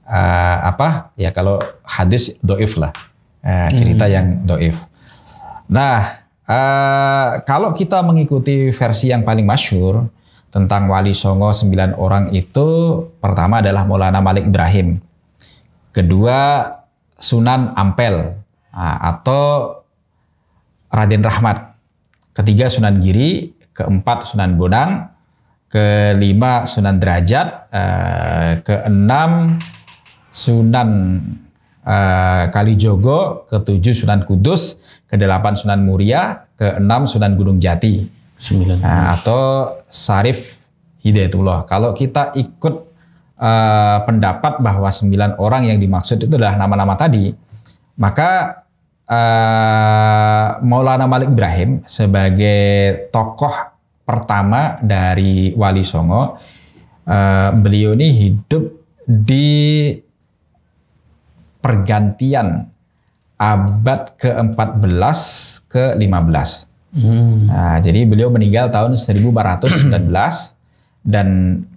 S2: uh, apa ya kalau hadis doif lah uh, cerita hmm. yang doif. Nah uh, kalau kita mengikuti versi yang paling masyur tentang Wali Songo sembilan orang itu pertama adalah Maulana Malik Ibrahim, kedua Sunan Ampel uh, atau Raden Rahmat, ketiga Sunan Giri, keempat Sunan Bonang, kelima Sunan Derajat, uh, keenam Sunan uh, Kalijogo, ketujuh Sunan Kudus, kedelapan Sunan Muria, keenam Sunan Gunung Jati, nah, atau Sarif Hidayatullah. Kalau kita ikut Uh, pendapat bahwa sembilan orang yang dimaksud itu adalah nama-nama tadi, maka Eh, Maulana Malik Ibrahim sebagai tokoh pertama dari Wali Songo. Uh, beliau ini hidup di pergantian abad ke-14 ke-15. Hmm. Nah, jadi beliau meninggal tahun 1419 dan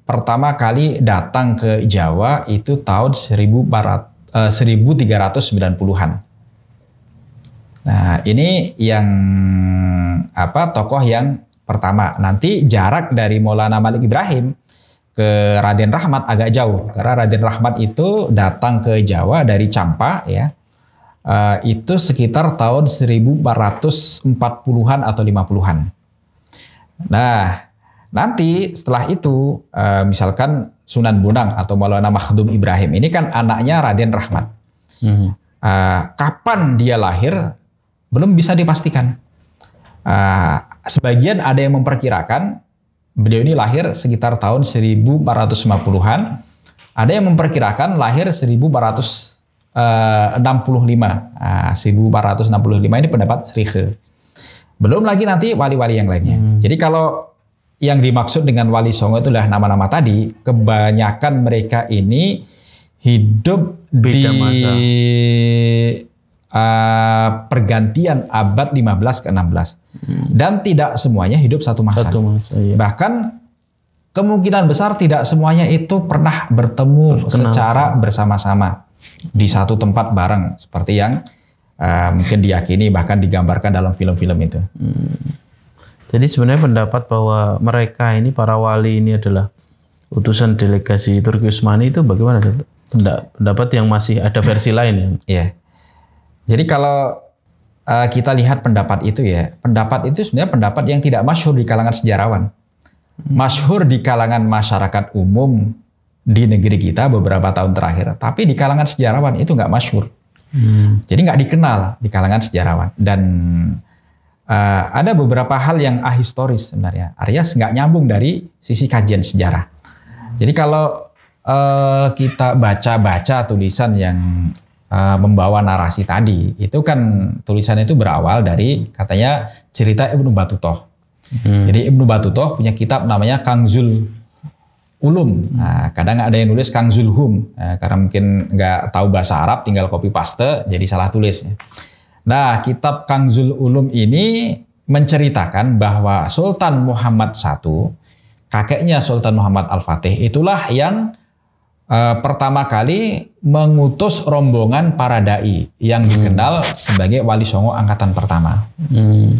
S2: pertama kali datang ke Jawa itu tahun 1400, 1390-an. Nah, ini yang apa tokoh yang pertama. Nanti jarak dari Maulana Malik Ibrahim ke Raden Rahmat agak jauh karena Raden Rahmat itu datang ke Jawa dari Campa ya. Uh, itu sekitar tahun 1440-an atau 50-an. Nah, nanti setelah itu uh, misalkan Sunan Bonang atau Maulana Makhdum Ibrahim ini kan anaknya Raden Rahmat. Mm -hmm. uh, kapan dia lahir belum bisa dipastikan. Uh, sebagian ada yang memperkirakan beliau ini lahir sekitar tahun 1450-an, ada yang memperkirakan lahir 1465. Uh, 1465 ini pendapat Srihe. Belum lagi nanti wali-wali yang lainnya. Hmm. Jadi kalau yang dimaksud dengan wali songo itu adalah nama-nama tadi, kebanyakan mereka ini hidup Beda di masa Eh, pergantian abad 15 ke 16. Hmm. Dan tidak semuanya hidup satu masa. Satu masa iya. Bahkan kemungkinan besar tidak semuanya itu pernah bertemu secara bersama-sama di satu tempat bareng seperti yang uh, mungkin diyakini bahkan digambarkan dalam film-film itu.
S1: Hmm. Jadi sebenarnya pendapat bahwa mereka ini para wali ini adalah utusan delegasi Turki Utsmani itu bagaimana? Pendapat yang masih ada versi lain yang. Iya. Yeah. Jadi kalau uh,
S2: kita lihat pendapat itu ya, pendapat itu sebenarnya pendapat yang tidak masyhur di kalangan sejarawan. Masyhur di kalangan masyarakat umum di negeri kita beberapa tahun terakhir, tapi di kalangan sejarawan itu nggak masyhur. Hmm. Jadi nggak dikenal di kalangan sejarawan dan uh, ada beberapa hal yang ahistoris sebenarnya. Arias nggak nyambung dari sisi kajian sejarah. Jadi kalau uh, kita baca-baca tulisan yang uh, membawa narasi tadi itu kan tulisannya itu berawal dari katanya cerita Ibnu Batutoh. Hmm. Jadi Ibnu Batutoh punya kitab namanya Kangzul Ulum. Nah, kadang ada yang nulis Kangzul Hum nah, karena mungkin nggak tahu bahasa Arab, tinggal copy paste jadi salah tulis. Nah, kitab Kangzul Ulum ini menceritakan bahwa Sultan Muhammad I, kakeknya Sultan Muhammad Al-Fatih itulah yang uh, pertama kali mengutus rombongan para dai yang hmm. dikenal sebagai Wali Songo angkatan pertama. Hmm.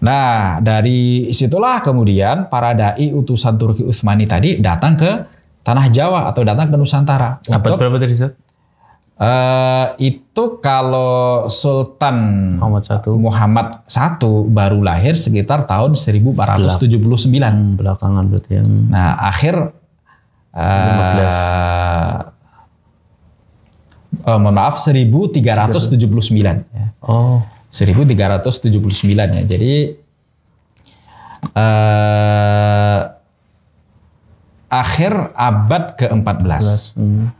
S2: Nah, dari situlah kemudian para dai utusan Turki Utsmani tadi datang ke tanah Jawa atau datang ke Nusantara. Apa untuk, berapa dari Uh, eh, itu kalau Sultan Muhammad satu Muhammad satu baru lahir sekitar tahun 1479. Hmm, belakangan berarti ya. Nah, akhir Uh, oh, mohon maaf 1379 Oh. 1379 ya. Jadi uh, akhir abad ke-14. Hmm.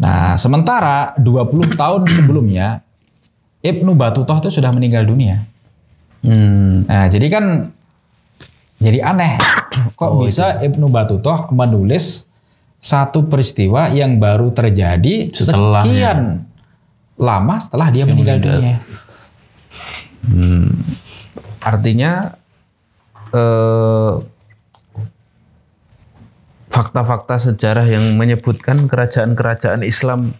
S2: Nah, sementara 20 (coughs) tahun sebelumnya Ibnu Batutoh itu sudah meninggal dunia. Hmm. Nah, jadi kan jadi aneh (coughs) kok oh, bisa iya. Ibnu Batutoh menulis satu peristiwa yang baru terjadi setelah sekian lama setelah dia, meninggal, meninggal dunia.
S1: Hmm. Artinya eh, fakta-fakta sejarah yang menyebutkan kerajaan-kerajaan Islam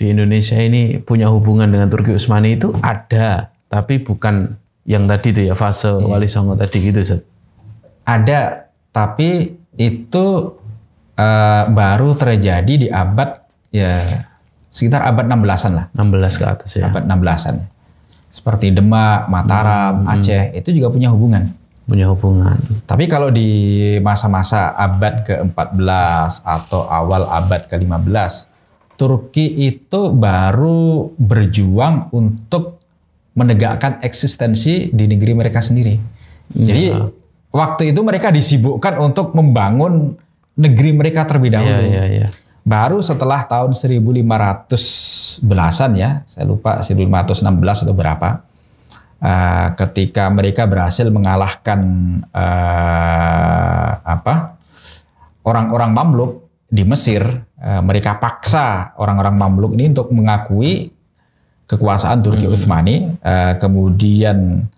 S1: di Indonesia ini punya hubungan dengan Turki Utsmani itu ada, tapi bukan yang tadi itu ya fase hmm. Wali Songo tadi gitu. Ada, tapi itu Eh, baru terjadi di abad
S2: ya sekitar abad 16-an lah. 16 ke atas ya. Abad 16-an. Seperti Demak, Mataram, hmm. Aceh itu juga punya hubungan. Punya hubungan. Tapi kalau di masa-masa abad ke-14 atau awal abad ke-15, Turki itu baru berjuang untuk menegakkan eksistensi di negeri mereka sendiri. Ya. Jadi waktu itu mereka disibukkan untuk membangun negeri mereka terlebih iya, dahulu. Yeah, yeah, yeah. Baru setelah tahun 1500 belasan ya, saya lupa 1516 atau berapa, uh, ketika mereka berhasil mengalahkan uh, apa orang-orang Mamluk di Mesir, uh, mereka paksa orang-orang Mamluk ini untuk mengakui kekuasaan Turki hmm. Utsmani, uh, kemudian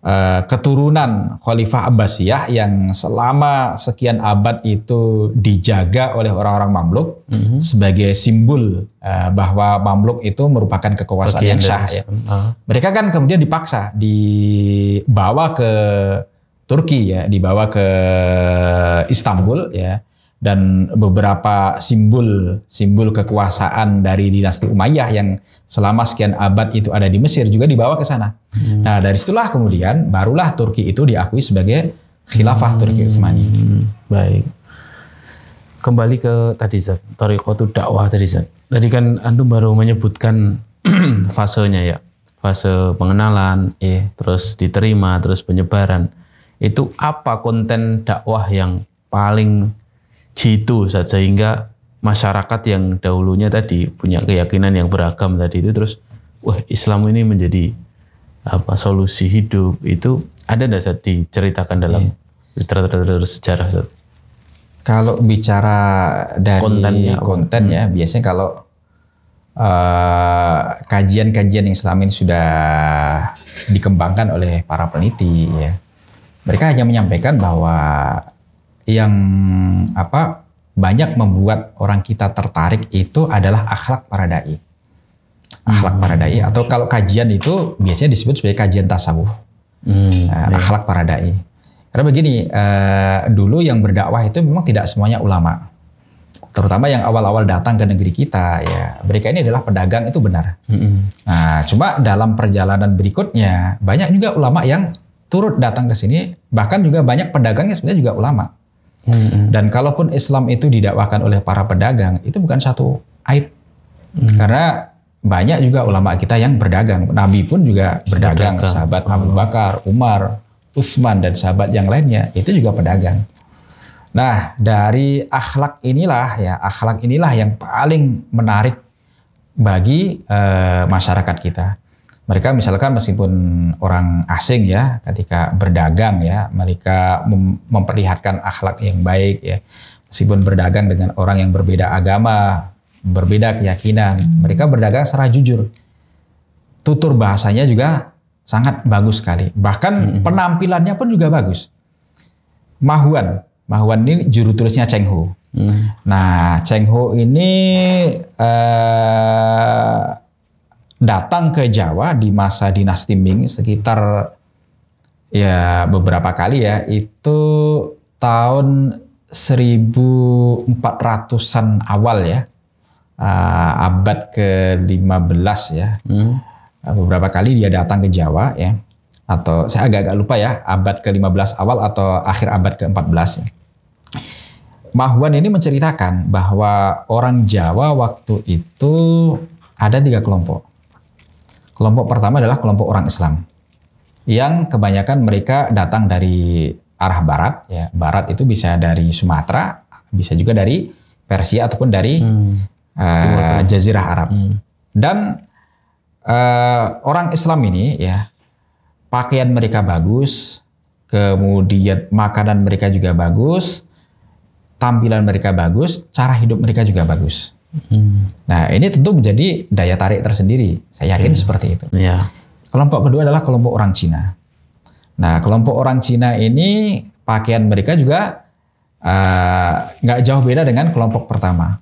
S2: Eh, keturunan Khalifah Abbasiyah yang selama sekian abad itu dijaga oleh orang-orang Mamluk mm-hmm. sebagai simbol uh, bahwa Mamluk itu merupakan kekuasaan yang sah. Ya. Ah. Mereka kan kemudian dipaksa dibawa ke Turki ya, dibawa ke Istanbul ya dan beberapa simbol simbol kekuasaan dari dinasti Umayyah yang selama sekian abad itu ada di Mesir juga dibawa ke sana. Hmm. Nah, dari situlah kemudian barulah Turki itu diakui sebagai khilafah hmm. Turki Utsmani.
S1: Hmm. Baik. Kembali ke tadi Zat, itu dakwah tadi Zat. Tadi kan antum baru menyebutkan (clears throat) fasenya ya. Fase pengenalan, eh terus diterima, terus penyebaran. Itu apa konten dakwah yang paling jitu sehingga masyarakat yang dahulunya tadi punya keyakinan yang beragam tadi itu terus wah Islam ini menjadi apa solusi hidup itu ada saat diceritakan dalam iya. literatur sejarah Zat?
S2: Kalau bicara dari Kontennya konten ya hmm. biasanya kalau eh, kajian-kajian uh, yang selama ini sudah dikembangkan oleh para peneliti ya mereka hanya menyampaikan bahwa yang apa banyak membuat orang kita tertarik itu adalah akhlak para dai. Akhlak hmm. para dai hmm. atau kalau kajian itu biasanya disebut sebagai kajian tasawuf. Hmm, uh, akhlak para dai. Karena begini, uh, dulu yang berdakwah itu memang tidak semuanya ulama. Terutama yang awal-awal datang ke negeri kita ya. Mereka ini adalah pedagang itu benar. Hmm. Nah, cuma dalam perjalanan berikutnya banyak juga ulama yang turut datang ke sini, bahkan juga banyak pedagang yang sebenarnya juga ulama. Hmm. Dan kalaupun Islam itu didakwakan oleh para pedagang, itu bukan satu aib. Hmm. Karena banyak juga ulama kita yang berdagang. Nabi pun juga berdagang, berdagang. sahabat Abu Bakar, Umar, Utsman dan sahabat yang lainnya itu juga pedagang. Nah, dari akhlak inilah ya, akhlak inilah yang paling menarik bagi uh, masyarakat kita mereka misalkan meskipun orang asing ya ketika berdagang ya mereka mem memperlihatkan akhlak yang baik ya meskipun berdagang dengan orang yang berbeda agama berbeda keyakinan hmm. mereka berdagang secara jujur tutur bahasanya juga sangat bagus sekali bahkan hmm. penampilannya pun juga bagus Mahuan Mahuan ini juru tulisnya Cheng Ho hmm. nah Cheng Ho ini eh, datang ke Jawa di masa dinasti Ming sekitar ya beberapa kali ya itu tahun 1400-an awal ya uh, abad ke-15 ya hmm. Ah, beberapa kali dia datang ke Jawa ya atau saya agak-agak lupa ya abad ke-15 awal atau akhir abad ke-14 ya. Mahwan ini menceritakan bahwa orang Jawa waktu itu ada tiga kelompok. Kelompok pertama adalah kelompok orang Islam yang kebanyakan mereka datang dari arah barat ya. Barat itu bisa dari Sumatera, bisa juga dari Persia ataupun dari hmm. uh, Jazirah Arab. Hmm. Dan uh, orang Islam ini ya pakaian mereka bagus, kemudian makanan mereka juga bagus, tampilan mereka bagus, cara hidup mereka juga bagus. Nah, ini tentu menjadi daya tarik tersendiri. Saya yakin okay. seperti itu. Yeah. Kelompok kedua adalah kelompok orang Cina. Nah, kelompok orang Cina ini pakaian mereka juga eh, nggak uh, jauh beda dengan kelompok pertama.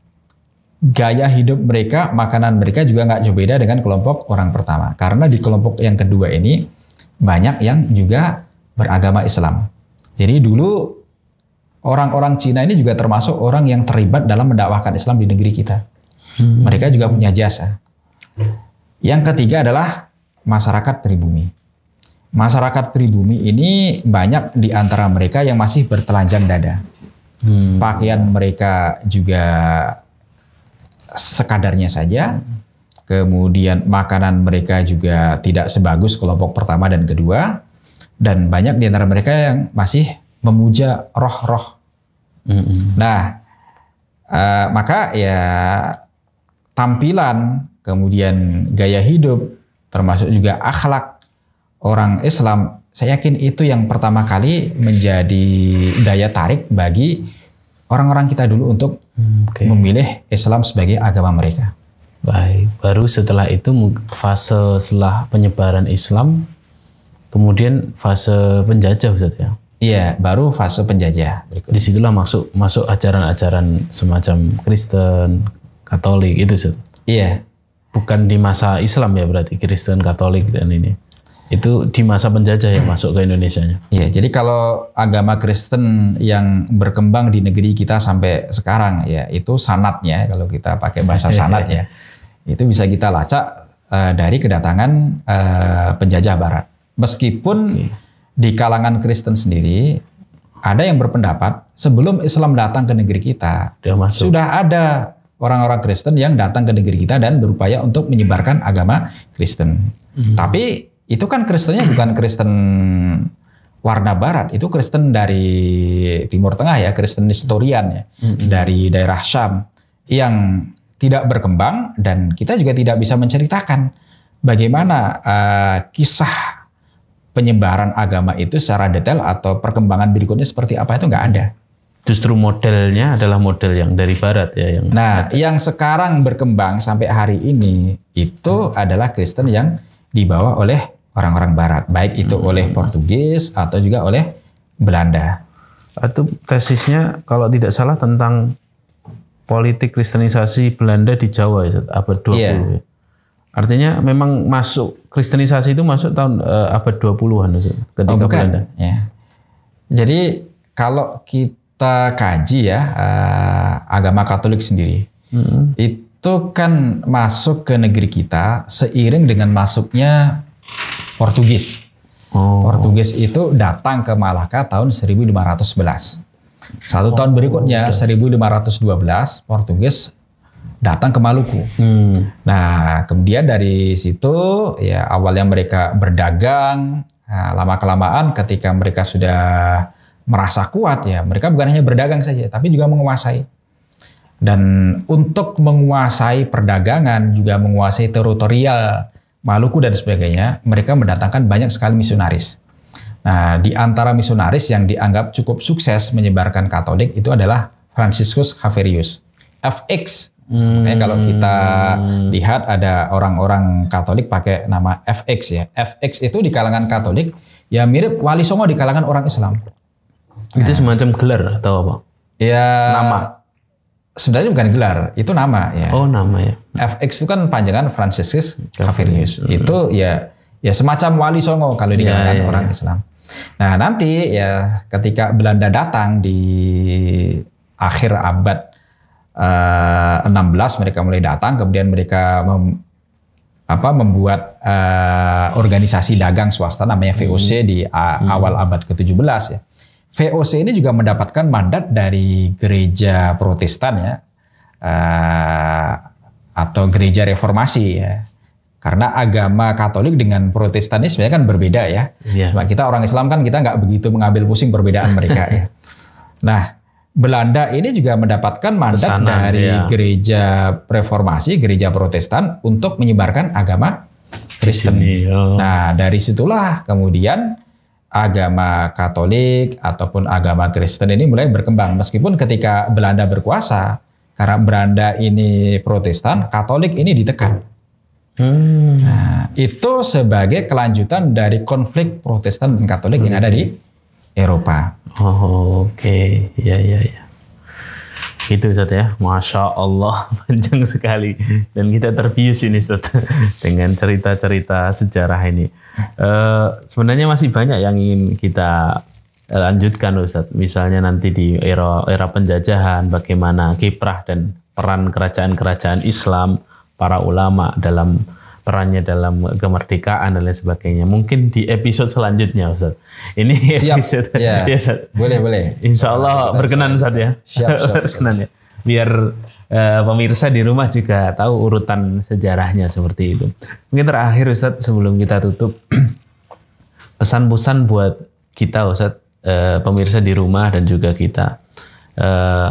S2: Gaya hidup mereka, makanan mereka juga nggak jauh beda dengan kelompok orang pertama. Karena di kelompok yang kedua ini banyak yang juga beragama Islam. Jadi dulu orang-orang Cina ini juga termasuk orang yang terlibat dalam mendakwahkan Islam di negeri kita. Hmm. Mereka juga punya jasa. Yang ketiga adalah masyarakat pribumi. Masyarakat pribumi ini banyak di antara mereka yang masih bertelanjang dada. Hmm. Pakaian mereka juga sekadarnya saja. Kemudian makanan mereka juga tidak sebagus kelompok pertama dan kedua. Dan banyak di antara mereka yang masih memuja roh-roh Nah, uh, maka ya tampilan, kemudian gaya hidup, termasuk juga akhlak orang Islam, saya yakin itu yang pertama kali menjadi daya tarik bagi orang-orang kita dulu untuk okay. memilih Islam sebagai agama
S1: mereka. Baik, baru setelah itu fase setelah penyebaran Islam, kemudian fase penjajah Ustaz ya. Iya, baru fase penjajah berikut. Disitulah masuk masuk ajaran-ajaran semacam Kristen, Katolik itu sih. Iya. Bukan di masa Islam ya berarti Kristen, Katolik dan ini. Itu di masa penjajah yang masuk ke Indonesia nya. Iya, jadi kalau agama Kristen yang
S2: berkembang di negeri kita sampai sekarang ya itu sanatnya kalau kita pakai bahasa sanatnya. (laughs) Itu bisa kita lacak uh, dari kedatangan uh, penjajah barat. Meskipun okay di kalangan Kristen sendiri ada yang berpendapat sebelum Islam datang ke negeri kita masuk. sudah ada orang-orang Kristen yang datang ke negeri kita dan berupaya untuk menyebarkan agama Kristen. Hmm. Tapi itu kan Kristennya bukan Kristen warna barat, itu Kristen dari Timur Tengah ya, Kristen historian ya, hmm. dari daerah Syam yang tidak berkembang dan kita juga tidak bisa menceritakan bagaimana uh, kisah penyebaran agama itu secara detail atau perkembangan berikutnya seperti apa itu nggak ada.
S1: Justru modelnya adalah model yang dari Barat ya yang. Nah,
S2: ada. yang sekarang berkembang sampai hari ini itu hmm. adalah Kristen yang dibawa oleh orang-orang Barat, baik itu hmm. oleh Portugis atau juga oleh
S1: Belanda. Itu tesisnya kalau tidak salah tentang politik Kristenisasi Belanda di Jawa ya, abad 20. Iya. Yeah. Artinya memang masuk Kristenisasi itu masuk tahun uh, abad 20-an ketika oh, bukan. Belanda. Ya. Jadi kalau
S2: kita kaji ya uh, agama Katolik sendiri. Hmm. Itu kan masuk ke negeri kita seiring dengan masuknya Portugis. Oh. Portugis itu datang ke Malaka tahun 1511. Satu oh, tahun berikutnya oh, 1512 Portugis datang ke Maluku. Hmm. Nah, kemudian dari situ ya awalnya mereka berdagang, nah, lama kelamaan ketika mereka sudah merasa kuat ya, mereka bukan hanya berdagang saja, tapi juga menguasai. Dan untuk menguasai perdagangan juga menguasai teritorial Maluku dan sebagainya, mereka mendatangkan banyak sekali misionaris. Nah, di antara misionaris yang dianggap cukup sukses menyebarkan Katolik itu adalah Franciscus Haverius, FX Hmm. Makanya kalau hmm. kita lihat ada orang-orang Katolik pakai nama FX ya. FX itu di kalangan Katolik ya mirip Wali Songo di kalangan orang Islam. Itu nah. semacam gelar atau apa? Ya nama. Sebenarnya bukan gelar, itu nama ya. Oh, nama ya. FX itu kan panjangan Franciscus Xaverius. Hmm. Itu ya ya semacam Wali Songo kalau ya, di kalangan ya, ya, orang ya. Islam. Nah, nanti ya ketika Belanda datang di akhir abad 16 eh, mereka mulai datang kemudian mereka mem, apa membuat uh, organisasi dagang swasta namanya VOC hmm. di a, hmm. awal abad ke-17 ya. VOC ini juga mendapatkan mandat dari gereja Protestan ya uh, atau gereja reformasi ya. Karena agama Katolik dengan Protestan sebenarnya kan berbeda ya. Yeah. Cuma kita orang Islam kan kita nggak begitu mengambil pusing perbedaan mereka ya. (laughs) Nah, Belanda ini juga mendapatkan mandat Kesana, dari ya. gereja Reformasi, gereja Protestan untuk menyebarkan agama Kristen. Sini, oh. Nah, dari situlah kemudian agama Katolik ataupun agama Kristen ini mulai berkembang meskipun ketika Belanda berkuasa karena Belanda ini Protestan, Katolik ini ditekan. Hmm. Nah, itu sebagai kelanjutan
S1: dari konflik Protestan dan Katolik hmm. yang ada di Eropa. Oh, oke. Okay. Ya, ya, ya. Itu Ustaz ya. Masya Allah (laughs) panjang sekali. Dan kita terfuse ini Ustaz. (laughs) Dengan cerita-cerita sejarah ini. Uh, sebenarnya masih banyak yang ingin kita lanjutkan Ustaz. Misalnya nanti di era era penjajahan bagaimana kiprah dan peran kerajaan-kerajaan Islam, para ulama dalam perannya dalam kemerdekaan dan lain sebagainya. Mungkin di episode selanjutnya Ustaz. Ini siap. (laughs) episode ya, (laughs) ya Ustaz. Boleh, boleh. Insya Allah siap, berkenan Ustaz ya. Siap, siap, (laughs) berkenan ya. Biar uh, pemirsa di rumah juga tahu urutan sejarahnya seperti itu. Mungkin terakhir Ustaz sebelum kita tutup (clears throat) pesan-pesan buat kita Ustaz, uh, pemirsa di rumah dan juga kita uh,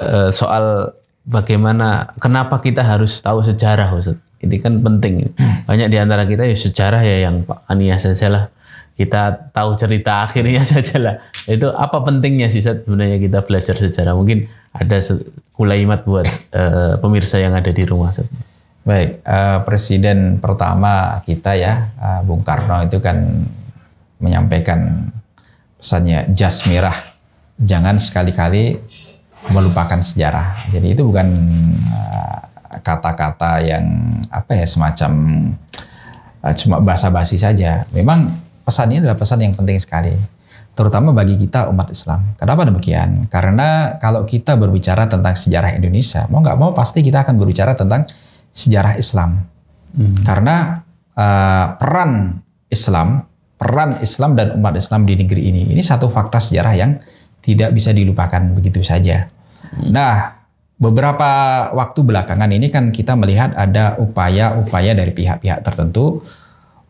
S1: uh, soal bagaimana kenapa kita harus tahu sejarah Ustaz ini kan penting. Hmm. Banyak di antara kita ya sejarah ya yang Pak Ania lah kita tahu cerita akhirnya (laughs) saja lah Itu apa pentingnya sih sebenarnya kita belajar sejarah? Mungkin ada kulaimat buat uh, pemirsa yang ada di rumah. Baik, uh, presiden pertama kita ya uh, Bung
S2: Karno itu kan menyampaikan pesannya jas merah. Jangan sekali-kali melupakan sejarah. Jadi itu bukan uh, kata-kata yang apa ya semacam eh, cuma basa-basi saja. Memang pesan ini adalah pesan yang penting sekali terutama bagi kita umat Islam. Kenapa demikian? Karena kalau kita berbicara tentang sejarah Indonesia, mau nggak mau pasti kita akan berbicara tentang sejarah Islam. Hmm. Karena uh, peran Islam, peran Islam dan umat Islam di negeri ini, ini satu fakta sejarah yang tidak bisa dilupakan begitu saja. Hmm. Nah, Beberapa waktu belakangan ini kan kita melihat ada upaya-upaya dari pihak-pihak tertentu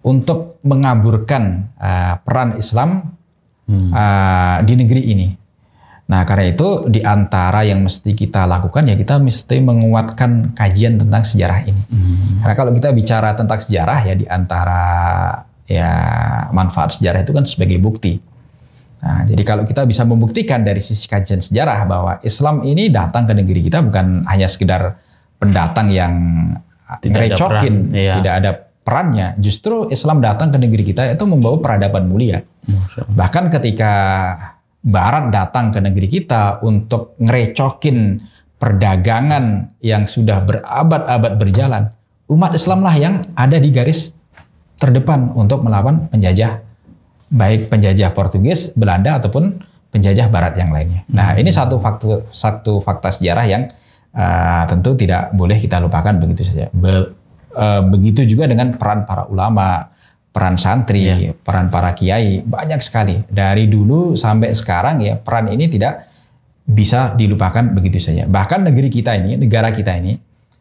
S2: untuk mengaburkan uh, peran Islam uh, di negeri ini. Nah, karena itu di antara yang mesti kita lakukan ya kita mesti menguatkan kajian tentang sejarah ini. Hmm. Karena kalau kita bicara tentang sejarah ya di antara ya manfaat sejarah itu kan sebagai bukti. Nah, jadi kalau kita bisa membuktikan dari sisi kajian sejarah bahwa Islam ini datang ke negeri kita bukan hanya sekedar pendatang yang ah, ngerecokin, iya. tidak ada perannya. Justru Islam datang ke negeri kita itu membawa peradaban mulia. Bahkan ketika Barat datang ke negeri kita untuk ngerecokin perdagangan yang sudah berabad-abad berjalan, umat Islamlah yang ada di garis terdepan untuk melawan penjajah baik penjajah Portugis, Belanda ataupun penjajah Barat yang lainnya. Nah hmm. ini satu fakta satu fakta sejarah yang uh, tentu tidak boleh kita lupakan begitu saja. Be, uh, begitu juga dengan peran para ulama, peran santri, yeah. peran para kiai banyak sekali dari dulu sampai sekarang ya peran ini tidak bisa dilupakan begitu saja. Bahkan negeri kita ini, negara kita ini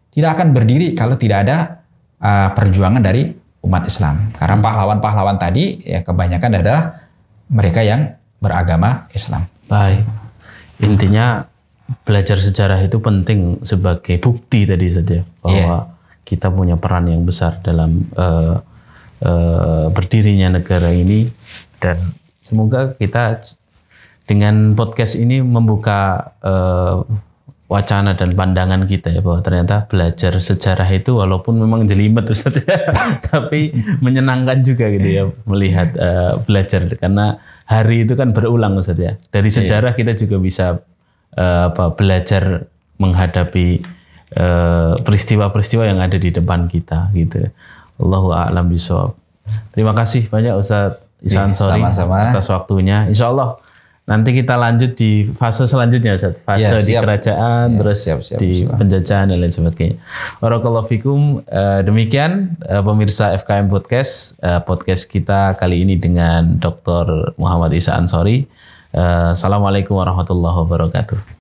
S2: tidak akan berdiri kalau tidak ada uh, perjuangan dari umat Islam. Karena pahlawan-pahlawan tadi ya kebanyakan adalah mereka yang beragama Islam.
S1: Baik. Intinya belajar sejarah itu penting sebagai bukti tadi saja ya, bahwa yeah. kita punya peran yang besar dalam uh, uh, berdirinya negara ini dan semoga kita dengan podcast ini membuka uh, wacana dan pandangan kita ya bahwa ternyata belajar sejarah itu walaupun memang jelimet Ustaz ya, (laughs) tapi menyenangkan juga gitu ya melihat uh, belajar karena hari itu kan berulang Ustaz ya. Dari iya. sejarah kita juga bisa uh, apa belajar menghadapi peristiwa eh, peristiwa-peristiwa yang ada di depan kita gitu. Allahu a'lam bisawab. Terima kasih banyak Ustaz Isan iya, Sori atas waktunya. Insyaallah. Allah Nanti kita lanjut di fase selanjutnya, Ustaz. Fase ya, di kerajaan, ya, terus siap, siap, di siap. penjajahan dan lain sebagainya. Warahmatullahi fikum. Eh, demikian eh, pemirsa FKM Podcast, eh, podcast kita kali ini dengan Dr. Muhammad Isa Ansori. Assalamualaikum warahmatullahi wabarakatuh.